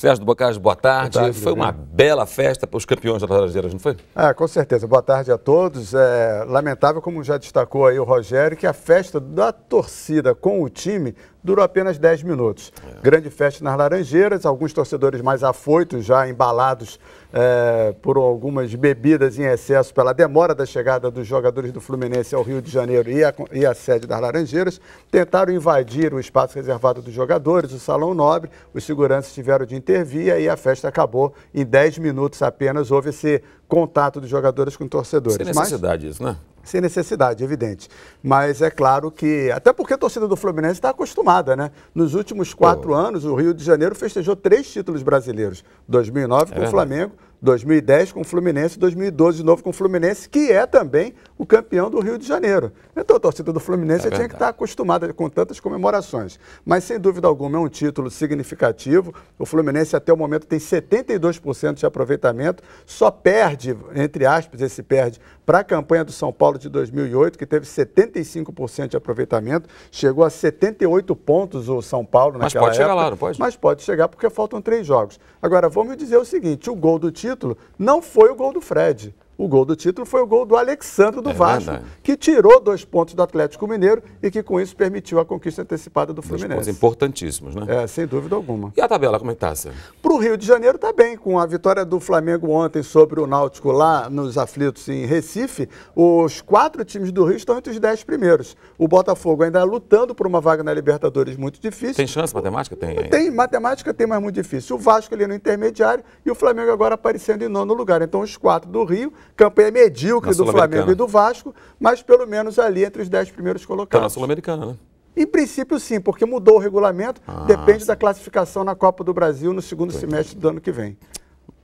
Sérgio do Bocage, boa tarde. Boa tarde foi uma bela festa para os campeões das Brasileira, não foi? É, com certeza. Boa tarde a todos. É lamentável, como já destacou aí o Rogério, que a festa da torcida com o time durou apenas 10 minutos. É. Grande festa nas Laranjeiras, alguns torcedores mais afoitos, já embalados é, por algumas bebidas em excesso pela demora da chegada dos jogadores do Fluminense ao Rio de Janeiro e a, e a sede das Laranjeiras, tentaram invadir o espaço reservado dos jogadores, o Salão Nobre, os seguranças tiveram de intervir e aí a festa acabou em 10 minutos apenas, houve esse contato dos jogadores com torcedores. Sem necessidade Mas, isso, né? sem necessidade, evidente. Mas é claro que, até porque a torcida do Fluminense está acostumada, né? Nos últimos quatro oh. anos, o Rio de Janeiro festejou três títulos brasileiros: 2009 é com o Flamengo, 2010 com o Fluminense, 2012 de novo com o Fluminense, que é também o campeão do Rio de Janeiro. Então a torcida do Fluminense é tinha que estar acostumada com tantas comemorações. Mas sem dúvida alguma é um título significativo. O Fluminense até o momento tem 72% de aproveitamento, só perde, entre aspas, esse perde para a campanha do São Paulo de 2008, que teve 75% de aproveitamento, chegou a 78 pontos o São Paulo naquela época. Mas pode época, chegar lá, não pode? Mas pode chegar porque faltam três jogos. Agora, vamos dizer o seguinte, o gol do título título não foi o gol do Fred. O gol do título foi o gol do Alexandre do é Vasco, verdade. que tirou dois pontos do Atlético Mineiro e que com isso permitiu a conquista antecipada do Fluminense. Dois pontos importantíssimos, né? É, sem dúvida alguma. E a tabela, como é que tá, Sérgio? Para o Rio de Janeiro está bem, com a vitória do Flamengo ontem sobre o Náutico lá nos aflitos em Recife, os quatro times do Rio estão entre os dez primeiros. O Botafogo ainda lutando por uma vaga na Libertadores muito difícil. Tem chance matemática? Tem, tem matemática tem, mas muito difícil. O Vasco ali no intermediário e o Flamengo agora aparecendo em nono lugar. Então os quatro do Rio, campanha medíocre do Flamengo e do Vasco, mas pelo menos ali entre os dez primeiros tá colocados. Está na Sul-Americana, né? Em princípio, sim, porque mudou o regulamento, ah, depende sim. da classificação na Copa do Brasil no segundo Entendi. semestre do ano que vem.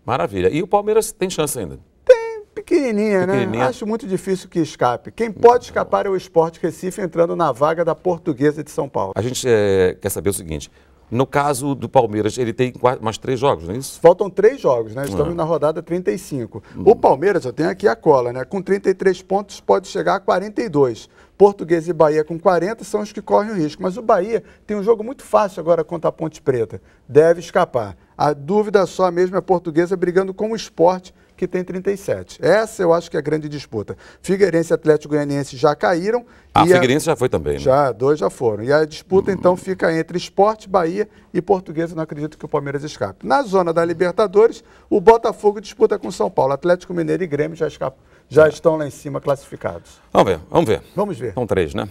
Maravilha. E o Palmeiras tem chance ainda? Tem, pequenininha, né? pequenininha. né? Acho muito difícil que escape. Quem pode escapar é o Esporte Recife entrando na vaga da Portuguesa de São Paulo. A gente é, quer saber o seguinte: no caso do Palmeiras, ele tem mais três jogos, não é isso? Faltam três jogos, né? Estamos é. na rodada 35. Hum. O Palmeiras, eu tenho aqui a cola, né? Com 33 pontos pode chegar a 42. Português e Bahia com 40 são os que correm o risco. Mas o Bahia tem um jogo muito fácil agora contra a Ponte Preta. Deve escapar. A dúvida só mesmo é a portuguesa brigando com o esporte que tem 37. Essa eu acho que é a grande disputa. Figueirense e Atlético Goianiense já caíram. Ah, a Figueirense já foi também, né? Já, dois já foram. E a disputa, hum. então, fica entre Esporte, Bahia e Portuguesa. Não acredito que o Palmeiras escape. Na zona da Libertadores, o Botafogo disputa com São Paulo. Atlético Mineiro e Grêmio já escapam já é. estão lá em cima classificados. Vamos ver, vamos ver. Vamos ver. São três, né?